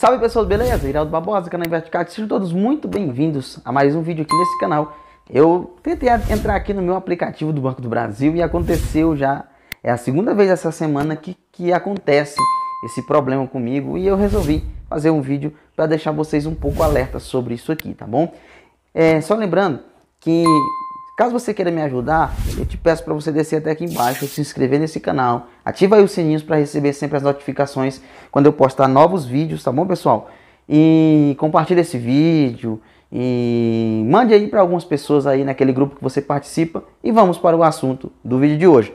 Salve pessoas, beleza? Iraldo Barbosa, canal Inverticat, sejam todos muito bem-vindos a mais um vídeo aqui nesse canal. Eu tentei entrar aqui no meu aplicativo do Banco do Brasil e aconteceu já, é a segunda vez essa semana que, que acontece esse problema comigo e eu resolvi fazer um vídeo para deixar vocês um pouco alerta sobre isso aqui, tá bom? É, só lembrando que Caso você queira me ajudar, eu te peço para você descer até aqui embaixo, se inscrever nesse canal, ativa aí os sininhos para receber sempre as notificações quando eu postar novos vídeos, tá bom, pessoal? E compartilhe esse vídeo e mande aí para algumas pessoas aí naquele grupo que você participa e vamos para o assunto do vídeo de hoje.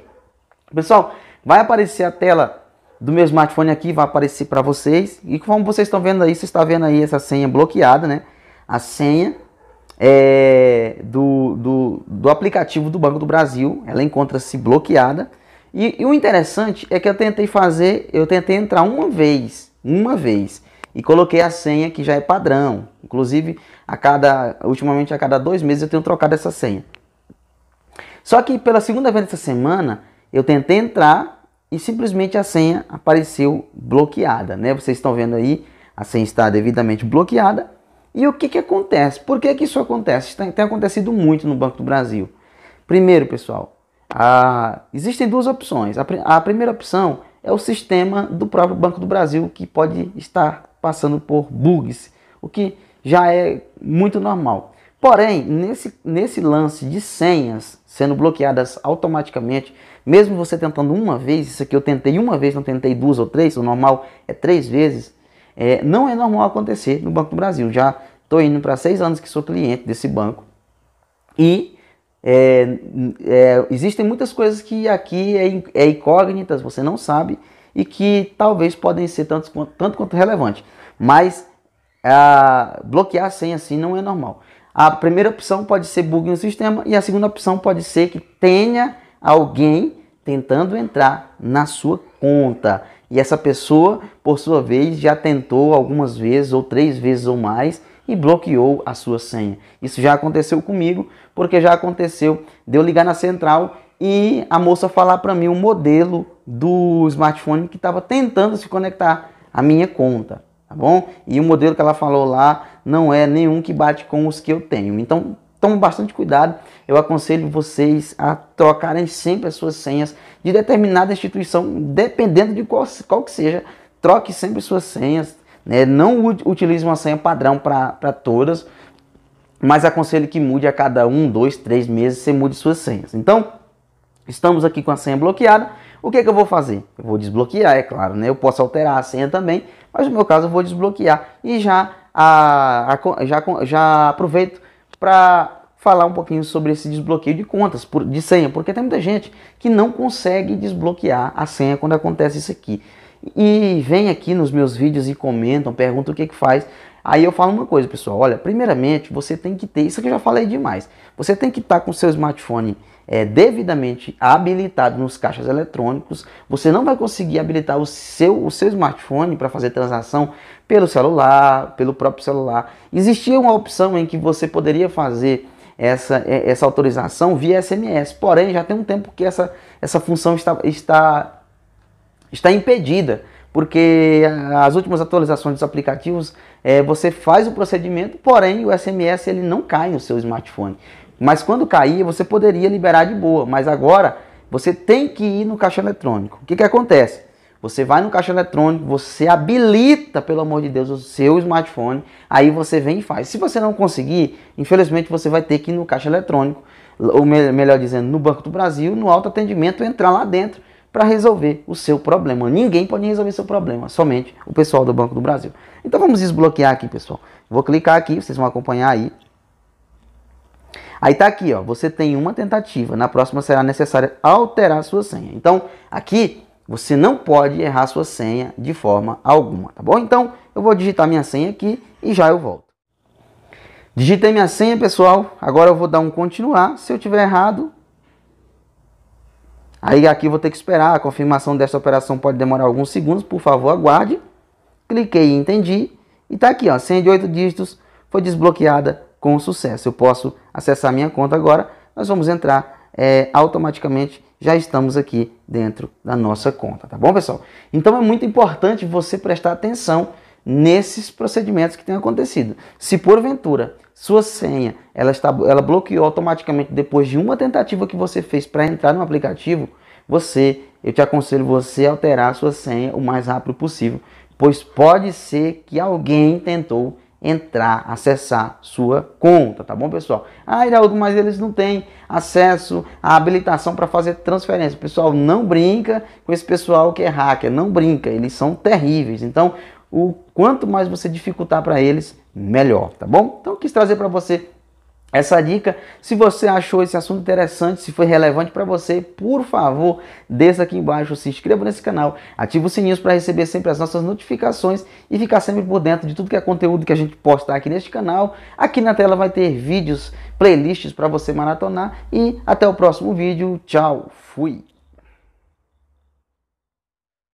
Pessoal, vai aparecer a tela do meu smartphone aqui, vai aparecer para vocês e como vocês estão vendo aí, você está vendo aí essa senha bloqueada, né? A senha é, do, do, do, aplicativo do Banco do Brasil, ela encontra-se bloqueada. E, e, o interessante é que eu tentei fazer, eu tentei entrar uma vez, uma vez, e coloquei a senha que já é padrão. Inclusive, a cada, ultimamente a cada dois meses eu tenho trocado essa senha. Só que pela segunda vez dessa semana, eu tentei entrar e simplesmente a senha apareceu bloqueada, né? Vocês estão vendo aí, a senha está devidamente bloqueada e o que, que acontece? Por que, que isso acontece? Tem, tem acontecido muito no Banco do Brasil. Primeiro, pessoal, a, existem duas opções. A, a primeira opção é o sistema do próprio Banco do Brasil que pode estar passando por bugs, o que já é muito normal. Porém, nesse, nesse lance de senhas sendo bloqueadas automaticamente, mesmo você tentando uma vez, isso aqui eu tentei uma vez, não tentei duas ou três, o normal é três vezes, é, não é normal acontecer no Banco do Brasil. Já estou indo para seis anos que sou cliente desse banco e é, é, existem muitas coisas que aqui é, é incógnitas, você não sabe e que talvez podem ser tanto, tanto quanto relevante. Mas a, bloquear a senha assim não é normal. A primeira opção pode ser bug no sistema e a segunda opção pode ser que tenha alguém tentando entrar na sua conta. E essa pessoa, por sua vez, já tentou algumas vezes, ou três vezes ou mais, e bloqueou a sua senha. Isso já aconteceu comigo, porque já aconteceu de eu ligar na central e a moça falar para mim o modelo do smartphone que estava tentando se conectar à minha conta, tá bom? E o modelo que ela falou lá não é nenhum que bate com os que eu tenho. Então, toma bastante cuidado. Eu aconselho vocês a trocarem sempre as suas senhas de determinada instituição, dependendo de qual, qual que seja. Troque sempre suas senhas. Né? Não utilize uma senha padrão para todas, mas aconselho que mude a cada um, dois, três meses, você mude suas senhas. Então, estamos aqui com a senha bloqueada. O que, é que eu vou fazer? Eu vou desbloquear, é claro, né? Eu posso alterar a senha também, mas no meu caso eu vou desbloquear e já, a, a já, já aproveito para falar um pouquinho sobre esse desbloqueio de contas, de senha, porque tem muita gente que não consegue desbloquear a senha quando acontece isso aqui. E vem aqui nos meus vídeos e comentam, perguntam o que, que faz. Aí eu falo uma coisa, pessoal. Olha, primeiramente, você tem que ter, isso que eu já falei demais. Você tem que estar com seu smartphone é, devidamente habilitado nos caixas eletrônicos, você não vai conseguir habilitar o seu, o seu smartphone para fazer transação pelo celular, pelo próprio celular. Existia uma opção em que você poderia fazer essa, é, essa autorização via SMS, porém já tem um tempo que essa, essa função está, está, está impedida porque as últimas atualizações dos aplicativos é, você faz o procedimento, porém o SMS ele não cai no seu smartphone. Mas quando caía, você poderia liberar de boa. Mas agora você tem que ir no caixa eletrônico. O que, que acontece? Você vai no caixa eletrônico, você habilita, pelo amor de Deus, o seu smartphone, aí você vem e faz. Se você não conseguir, infelizmente você vai ter que ir no caixa eletrônico, ou melhor dizendo, no Banco do Brasil, no alto atendimento, entrar lá dentro para resolver o seu problema. Ninguém pode resolver seu problema, somente o pessoal do Banco do Brasil. Então vamos desbloquear aqui, pessoal. Vou clicar aqui, vocês vão acompanhar aí Aí tá aqui, ó, você tem uma tentativa, na próxima será necessário alterar a sua senha. Então, aqui você não pode errar sua senha de forma alguma, tá bom? Então, eu vou digitar minha senha aqui e já eu volto. Digitei minha senha, pessoal. Agora eu vou dar um continuar. Se eu tiver errado, aí aqui vou ter que esperar. A confirmação dessa operação pode demorar alguns segundos, por favor, aguarde. Cliquei e entendi e tá aqui, ó, senha de oito dígitos foi desbloqueada com sucesso. Eu posso acessar minha conta agora, nós vamos entrar é, automaticamente, já estamos aqui dentro da nossa conta, tá bom, pessoal? Então é muito importante você prestar atenção nesses procedimentos que têm acontecido. Se porventura sua senha ela, está, ela bloqueou automaticamente depois de uma tentativa que você fez para entrar no aplicativo, você, eu te aconselho você alterar a sua senha o mais rápido possível, pois pode ser que alguém tentou entrar, acessar sua conta, tá bom, pessoal? Ah, Iraldo, mas eles não têm acesso à habilitação para fazer transferência. Pessoal, não brinca com esse pessoal que é hacker, não brinca, eles são terríveis. Então, o quanto mais você dificultar para eles, melhor, tá bom? Então, quis trazer para você essa dica. Se você achou esse assunto interessante, se foi relevante para você, por favor, deixa aqui embaixo, se inscreva nesse canal, ative o sininho para receber sempre as nossas notificações e ficar sempre por dentro de tudo que é conteúdo que a gente postar aqui neste canal. Aqui na tela vai ter vídeos, playlists para você maratonar e até o próximo vídeo. Tchau, fui!